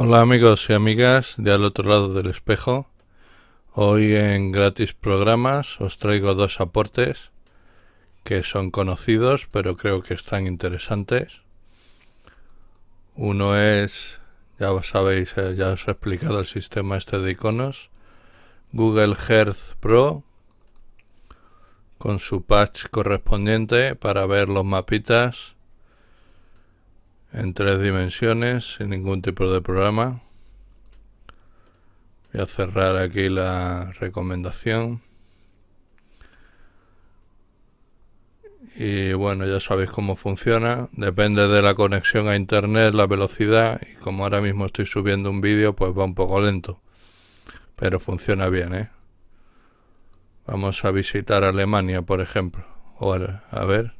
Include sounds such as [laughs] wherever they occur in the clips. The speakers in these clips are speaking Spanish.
Hola amigos y amigas de al otro lado del espejo. Hoy en gratis programas os traigo dos aportes que son conocidos pero creo que están interesantes. Uno es, ya sabéis, eh, ya os he explicado el sistema este de iconos, Google Earth Pro con su patch correspondiente para ver los mapitas en tres dimensiones sin ningún tipo de programa. Voy a cerrar aquí la recomendación. Y bueno, ya sabéis cómo funciona. Depende de la conexión a internet, la velocidad. Y como ahora mismo estoy subiendo un vídeo, pues va un poco lento. Pero funciona bien, ¿eh? Vamos a visitar Alemania, por ejemplo. O a ver.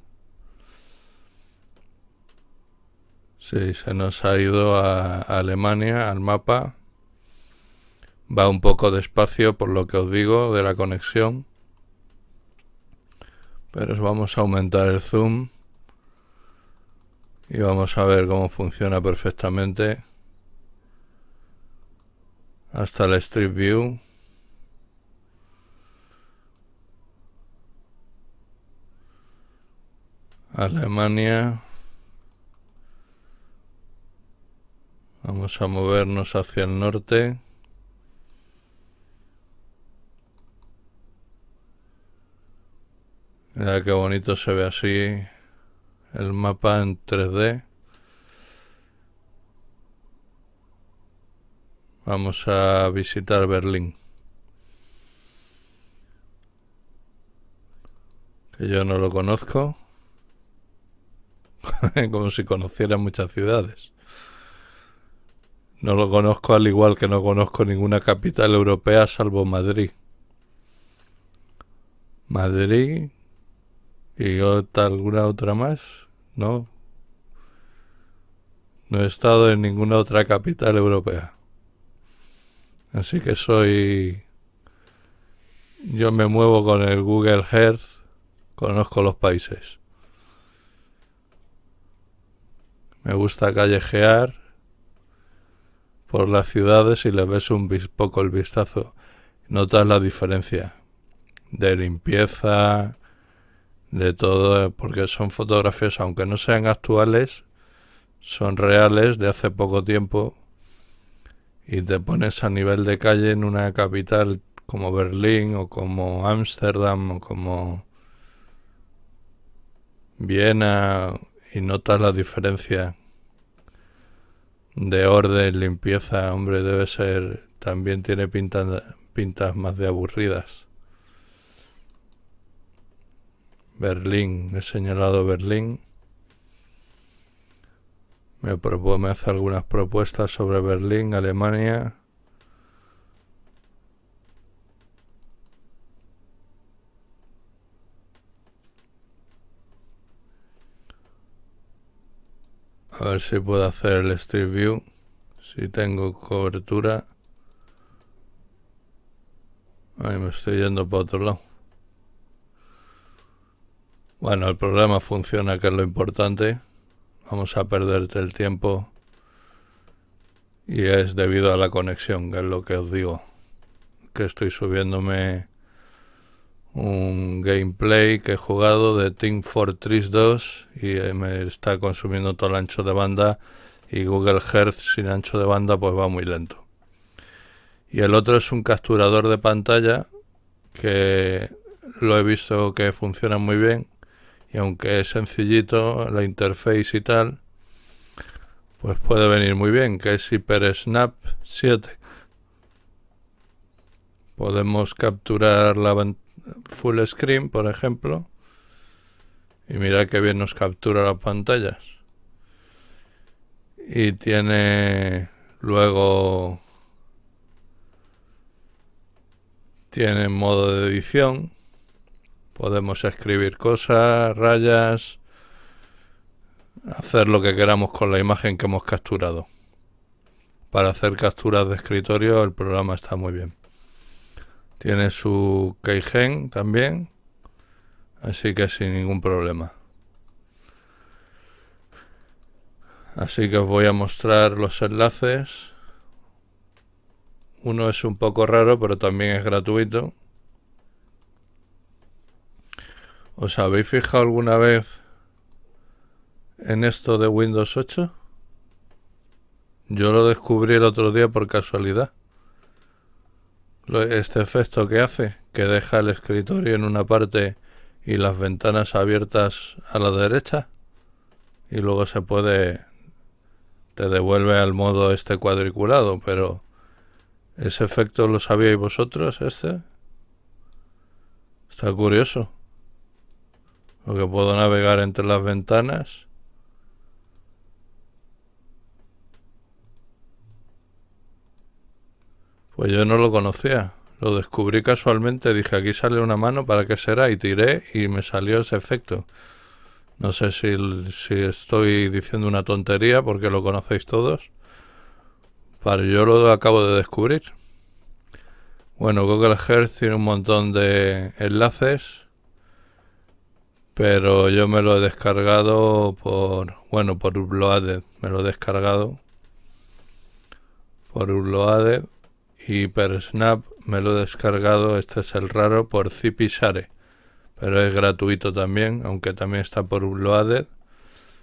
Sí, se nos ha ido a Alemania, al mapa. Va un poco despacio por lo que os digo de la conexión. Pero vamos a aumentar el zoom. Y vamos a ver cómo funciona perfectamente. Hasta la Street View. Alemania. Vamos a movernos hacia el norte. Mira qué bonito se ve así el mapa en 3D. Vamos a visitar Berlín. Que yo no lo conozco. [laughs] Como si conociera muchas ciudades. No lo conozco al igual que no conozco ninguna capital europea salvo Madrid. Madrid y alguna otra más, ¿no? No he estado en ninguna otra capital europea. Así que soy... Yo me muevo con el Google Earth, conozco los países. Me gusta callejear por las ciudades y le ves un poco el vistazo, notas la diferencia de limpieza, de todo, eh, porque son fotografías, aunque no sean actuales, son reales de hace poco tiempo y te pones a nivel de calle en una capital como Berlín o como Ámsterdam o como Viena y notas la diferencia de orden, limpieza, hombre, debe ser, también tiene pintas pintas más de aburridas. Berlín, he señalado Berlín. Me propone hacer algunas propuestas sobre Berlín, Alemania. A ver si puedo hacer el Street View. Si tengo cobertura. Ahí me estoy yendo para otro lado. Bueno, el programa funciona, que es lo importante. Vamos a perderte el tiempo. Y es debido a la conexión, que es lo que os digo. Que estoy subiéndome un gameplay que he jugado de Team Fortress 2 y eh, me está consumiendo todo el ancho de banda y Google Earth sin ancho de banda pues va muy lento. Y el otro es un capturador de pantalla que lo he visto que funciona muy bien y aunque es sencillito la interface y tal, pues puede venir muy bien, que es Hyper Snap 7. Podemos capturar la, full screen, por ejemplo. Y mira qué bien nos captura las pantallas. Y tiene luego... Tiene modo de edición. Podemos escribir cosas, rayas, hacer lo que queramos con la imagen que hemos capturado. Para hacer capturas de escritorio el programa está muy bien. Tiene su Keygen también. Así que sin ningún problema. Así que os voy a mostrar los enlaces. Uno es un poco raro, pero también es gratuito. ¿Os habéis fijado alguna vez en esto de Windows 8? Yo lo descubrí el otro día por casualidad este efecto que hace, que deja el escritorio en una parte y las ventanas abiertas a la derecha y luego se puede te devuelve al modo este cuadriculado, pero ese efecto lo sabíais vosotros este? Está curioso. Porque puedo navegar entre las ventanas Pues yo no lo conocía. Lo descubrí casualmente. Dije, aquí sale una mano, ¿para qué será? Y tiré y me salió ese efecto. No sé si, estoy diciendo una tontería porque lo conocéis todos. Pero yo lo acabo de descubrir. Bueno, Google Earth tiene un montón de enlaces, pero yo me lo he descargado por, bueno, por Uploaded, me lo he descargado por Uploaded y per Snap me lo he descargado. Este es el raro por Zipisare, pero es gratuito también, aunque también está por loader.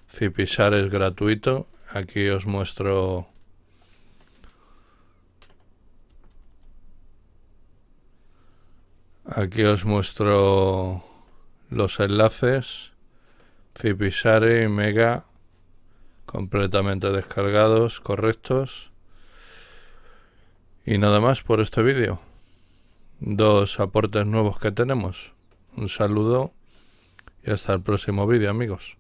Zipisare es gratuito. Aquí os muestro. Aquí os muestro los enlaces. Zipisare y Mega completamente descargados, correctos. Y nada más por este vídeo. Dos aportes nuevos que tenemos. Un saludo y hasta el próximo vídeo amigos.